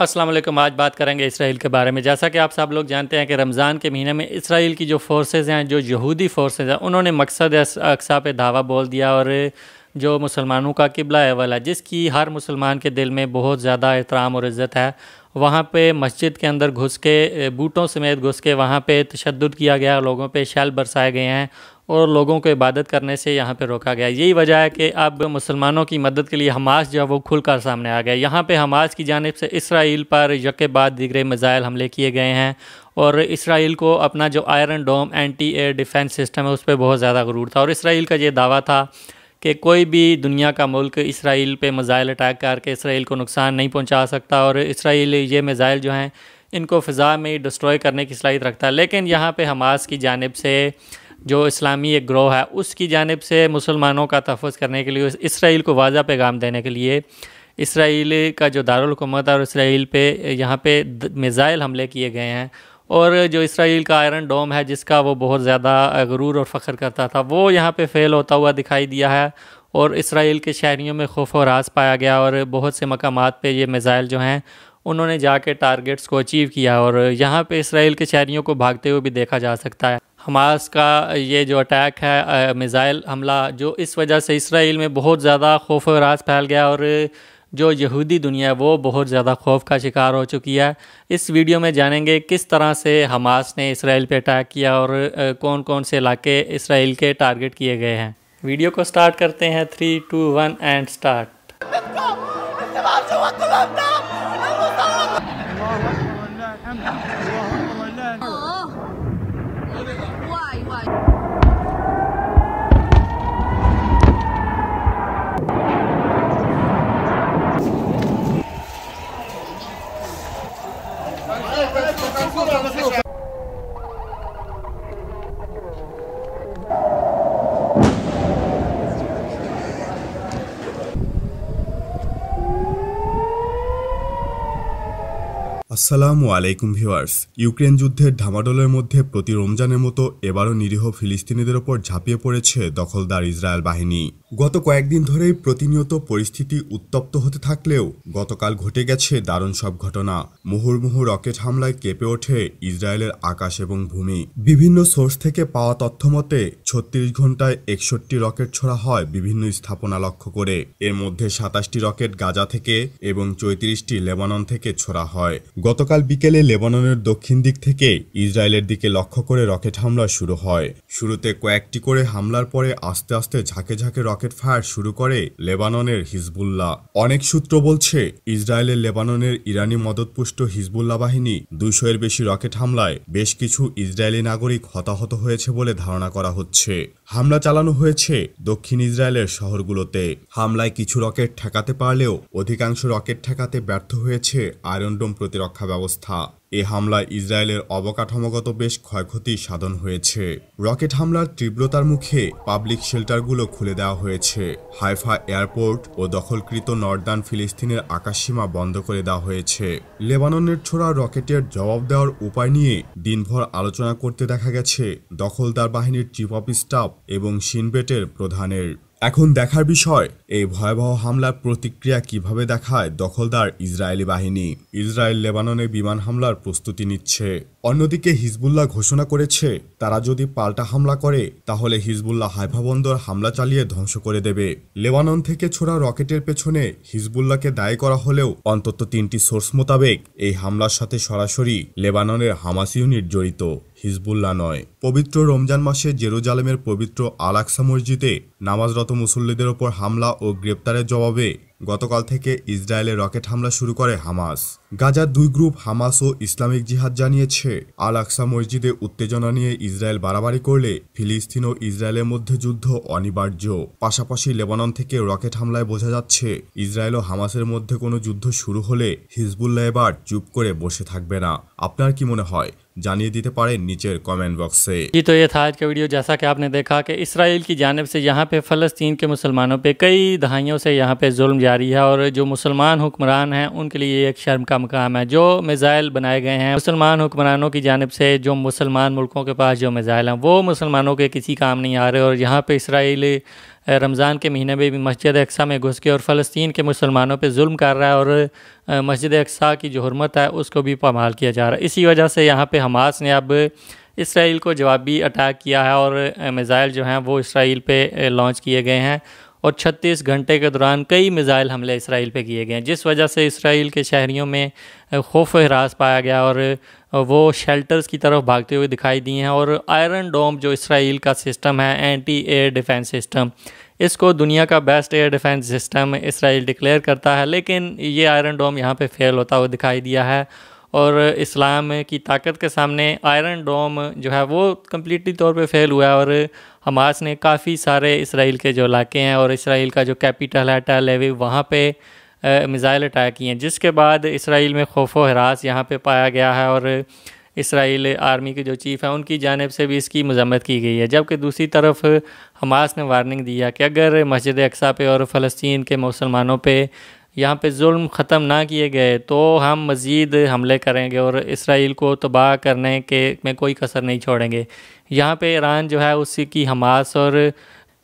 असलम आज बात करेंगे इसराइल के बारे में जैसा कि आप सब लोग जानते हैं कि रमज़ान के महीने में इसराइल की जो फोर्सेज हैं जो यहूदी फोर्सेज हैं उन्होंने मकसद अकसा पे धावा बोल दिया और जो मुसलमानों का किबला है वाला जिसकी हर मुसलमान के दिल में बहुत ज़्यादा एहतराम और इज़्ज़त है वहाँ पे मस्जिद के अंदर घुस के बूटों समेत घुस के वहाँ पे तशद किया गया लोगों पे शैल बरसाए गए हैं और लोगों को इबादत करने से यहाँ पे रोका गया यही वजह है कि अब मुसलमानों की मदद के लिए हमास जो है वो खुलकर सामने आ गया यहाँ पे हमास की जानब से इसराइल पर यके बाद दिगरे मिज़ाइल हमले किए गए हैं और इसराइल को अपना जो iron dome anti air defence system है उस पर बहुत ज़्यादा गरूर था और इसराइल का ये दावा था कि कोई भी दुनिया का मुल्क इसराइल पे मिज़ाइल अटैक करके इसराइल को नुकसान नहीं पहुंचा सकता और इसराइल ये मिज़ाइल जो हैं इनको फ़िज़ा में डिस्ट्रॉय करने की सलाहित रखता है लेकिन यहाँ पे हमास की जानब से जो इस्लामी एक ग्रोह है उसकी जानब से मुसलमानों का तहफ़ करने के लिए इसराइल को वाजा पैगाम देने के लिए इसराइल का जो दारकूमत है और इसराइल पे यहाँ पे मिज़ाइल हमले किए गए हैं और जो इसराइल का आयरन डोम है जिसका वो बहुत ज़्यादा गुरूर और फ़ख्र करता था वो यहाँ पे फेल होता हुआ दिखाई दिया है और इसराइल के शहरीों में खौफ और रास पाया गया और बहुत से मकाम पे ये मिज़ाइल जो हैं उन्होंने जाके टारगेट्स को अचीव किया और यहाँ पे इसराइल के शहरीों को भागते हुए भी देखा जा सकता है हमास का ये जो अटैक है मिज़ाइल हमला जो इस वजह से इसराइल में बहुत ज़्यादा खौफ और रास फैल गया और जो यहूदी दुनिया है वो बहुत ज़्यादा खौफ का शिकार हो चुकी है इस वीडियो में जानेंगे किस तरह से हमास ने इसराइल पे अटैक किया और कौन कौन से इलाके इसराइल के टारगेट किए गए हैं वीडियो को स्टार्ट करते हैं three two one and start Segura, segura. আসসালামু আলাইকুম ভিউয়ার্স ইউক্রেন যুদ্ধের ধামাডোলের মধ্যে প্রতি রমজানের মতো এবারও নিরীহ ফিলিস্তিনিদের ওপর ঝাঁপিয়ে পড়েছে দখলদার ইসরায়েল বাহিনী গত কয়েকদিন ধরেই প্রতিনিয়ত পরিস্থিতি উত্তপ্ত হতে থাকলেও গতকাল ঘটে গেছে দারুণ সব ঘটনা মুহুর্মুহু রকেট হামলায় কেঁপে ওঠে ইসরায়েলের আকাশ এবং ভূমি বিভিন্ন সোর্স থেকে পাওয়া তথ্য মতে ছত্রিশ ঘন্টায় একষট্টি রকেট ছোড়া হয় বিভিন্ন স্থাপনা লক্ষ্য করে এর মধ্যে সাতাশটি রকেট গাজা থেকে এবং চৈত্রিশটি লেবানন থেকে ছোড়া হয় গত গতকাল বিকেলে লেবাননের দক্ষিণ দিক থেকে ইসরায়েলের দিকে লক্ষ্য করে রকেট হামলা শুরু হয় শুরুতে কয়েকটি করে হামলার পরে আস্তে আস্তে ঝাঁকে ঝাঁকে রকেট ফায়ার শুরু করে লেবাননের হিজবুল্লাহ অনেক সূত্র বলছে ইসরায়েলের লেবাননের ইরানি মদতপুষ্ট হিজবুল্লাহ বাহিনী এর বেশি রকেট হামলায় বেশ কিছু ইসরায়েলি নাগরিক হতাহত হয়েছে বলে ধারণা করা হচ্ছে হামলা চালানো হয়েছে দক্ষিণ ইসরায়েলের শহরগুলোতে হামলায় কিছু রকেট ঠেকাতে পারলেও অধিকাংশ রকেট ঠেকাতে ব্যর্থ হয়েছে আয়রনডোম প্রতিরক্ষা ব্যবস্থা এ হামলায় ইসরায়েলের অবকাঠামোগত বেশ ক্ষয়ক্ষতি সাধন হয়েছে রকেট হামলার তীব্রতার মুখে পাবলিক শেল্টারগুলো খুলে দেওয়া হয়েছে হাইফা এয়ারপোর্ট ও দখলকৃত নর্দার্ন ফিলিস্তিনের আকাশসীমা বন্ধ করে দেওয়া হয়েছে লেবাননের ছোড়া রকেটের জবাব দেওয়ার উপায় নিয়ে দিনভর আলোচনা করতে দেখা গেছে দখলদার বাহিনীর চিফ অফ স্টাফ এবং সিনবেটের প্রধানের এখন দেখার বিষয় এই ভয়াবহ হামলার প্রতিক্রিয়া কিভাবে দেখায় দখলদার ইসরায়েলি বাহিনী ইসরায়েল লেবাননে বিমান হামলার প্রস্তুতি নিচ্ছে অন্যদিকে হিজবুল্লাহ ঘোষণা করেছে তারা যদি পাল্টা হামলা করে তাহলে হিজবুল্লাহ হাইফা বন্দর হামলা চালিয়ে ধ্বংস করে দেবে লেবানন থেকে ছোড়া রকেটের পেছনে হিজবুল্লাহকে দায়ী করা হলেও অন্তত তিনটি সোর্স মোতাবেক এই হামলার সাথে সরাসরি লেবাননের হামাস ইউনিট জড়িত হিজবুল্লাহ নয় পবিত্র রমজান মাসে জেরুজালেমের পবিত্র আলাক্সা মসজিদে নামাজরত মুসল্লিদের ওপর হামলা ও গ্রেপ্তারের জবাবে গতকাল থেকে ইসরায়েলে রকেট হামলা শুরু করে হামাস গাজার দুই গ্রুপ হামাস ও ইসলামিক জিহাদ জানিয়েছে আল আকসা মসজিদে উত্তেজনা নিয়ে ইসরায়েল বাড়াবাড়ি করলে ফিলিস্তিন ও ইসরায়েলের মধ্যে যুদ্ধ অনিবার্য পাশাপাশি লেবানন থেকে রকেট হামলায় বোঝা যাচ্ছে ইসরায়েল ও হামাসের মধ্যে কোনো যুদ্ধ শুরু হলে হিজবুল্লাহ এবার চুপ করে বসে থাকবে না আপনার কি মনে হয় दीते पड़े नीचे कमेंट बॉक्स से जी तो ये था आज का वीडियो जैसा कि आपने देखा कि इसराइल की जानब से यहाँ पे फ़लस्तीन के मुसलमानों पे कई दहाइयों से यहाँ पे जुल्म जारी है और जो मुसलमान हुक्मरान हैं उनके लिए एक शर्म का मकाम है जो मिज़ाइल बनाए गए हैं मुसलमान हुक्मरानों की जानब से जो मुसलमान मुल्कों के पास जो मिज़ाइल हैं वो मुसलमानों के किसी काम नहीं आ रहे और यहाँ पर इसराइल रमज़ान के महीने में भी मस्जिद अक्सा में घुस के और फ़लस्तीन के मुसलमानों पर जुल्म कर रहा है और मस्जिद अक्सा की जो हरमत है उसको भी पमाल किया जा रहा है इसी वजह से यहाँ पर हमास ने अब इसराइल को जवाबी अटैक किया है और मिज़ाइल जो हैं वो इसराइल पे लॉन्च किए गए हैं और 36 घंटे के दौरान कई मिज़ाइल हमले इसराइल पे किए गए जिस वजह से इसराइल के शहरीों में खौफ हरास पाया गया और वो शेल्टर्स की तरफ भागते हुए दिखाई दिए हैं और आयरन डोम जो इसराइल का सिस्टम है एंटी एयर डिफेंस सिस्टम इसको दुनिया का best air defence system Israel declare करता है लेकिन ये आयरन डोम यहाँ पे फेल होता हुआ दिखाई दिया है और इस्लाम की ताकत के सामने आयरन डोम जो है वो कम्प्लीटली तौर पे फेल हुआ है और हमास ने काफ़ी सारे इसराइल के जो इलाके हैं और इसराइल का जो कैपिटल है टलेवी वहाँ पर मिज़ाइल अटैक किए हैं जिसके बाद इसराइल में खौफ व हरास यहाँ पर पाया गया है और इसराइल आर्मी के जो चीफ़ हैं उनकी जानब से भी इसकी मजम्मत की गई है जबकि दूसरी तरफ हमास ने वार्निंग दिया कि अगर मस्जिद अक्सा पे और फ़लस्तीन के मुसलमानों पे यहाँ पे जुल्म ख़त्म ना किए गए तो हम मज़ीद हमले करेंगे और इसराइल को तबाह करने के में कोई कसर नहीं छोड़ेंगे यहाँ पे ईरान जो है उसी की हमास और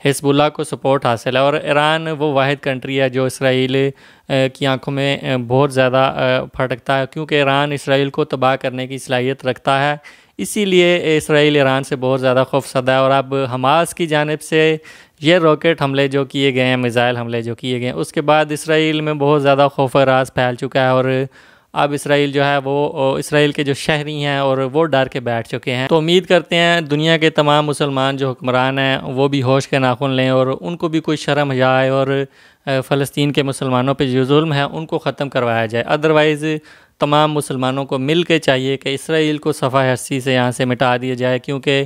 हिजबुल्ला को सपोर्ट हासिल है और ईरान वो वाद कंट्री है जो इसराइल की आंखों में बहुत ज़्यादा फटकता है क्योंकि ईरान इसराइल को तबाह करने की सलाहियत रखता है इसीलिए इसराइल ईरान से बहुत ज़्यादा खौफसदा है और अब हमास की जानब से ये रॉकेट हमले जो किए गए हैं मिज़ाइल हमले जो किए गए हैं उसके बाद इसराइल में बहुत ज़्यादा खौफ राज फैल चुका है और अब इसराइल जो है वो इसराइल के जो शहरी हैं और वो डर के बैठ चुके हैं तो उम्मीद करते हैं दुनिया के तमाम मुसलमान जो हुक्मरान हैं वो भी होश के नाखून लें और उनको भी कोई शर्म जाए और फ़लस्तीन के मुसलमानों पर जो जुल्म है उनको ख़त्म करवाया जाए अदरवाइज़ तमाम मुसलमानों को मिल के चाहिए कि इसराइल को सफ़ा हस्सी से यहाँ से मिटा दिया जाए क्योंकि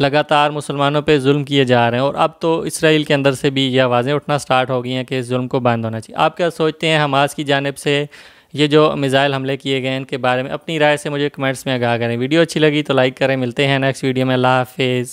लगातार मुसलमानों पे जुल्म किए जा रहे हैं और अब तो इसराइल के अंदर से भी ये आवाज़ें उठना स्टार्ट हो गई हैं कि इस जुल्म को बंद होना चाहिए आप क्या सोचते हैं हमास की जानब से ये जो मिज़ाइल हमले किए गए हैं इनके बारे में अपनी राय से मुझे कमेंट्स में आगाह करें वीडियो अच्छी लगी तो लाइक करें मिलते हैं नेक्स्ट वीडियो में अल्लाह हाफिज़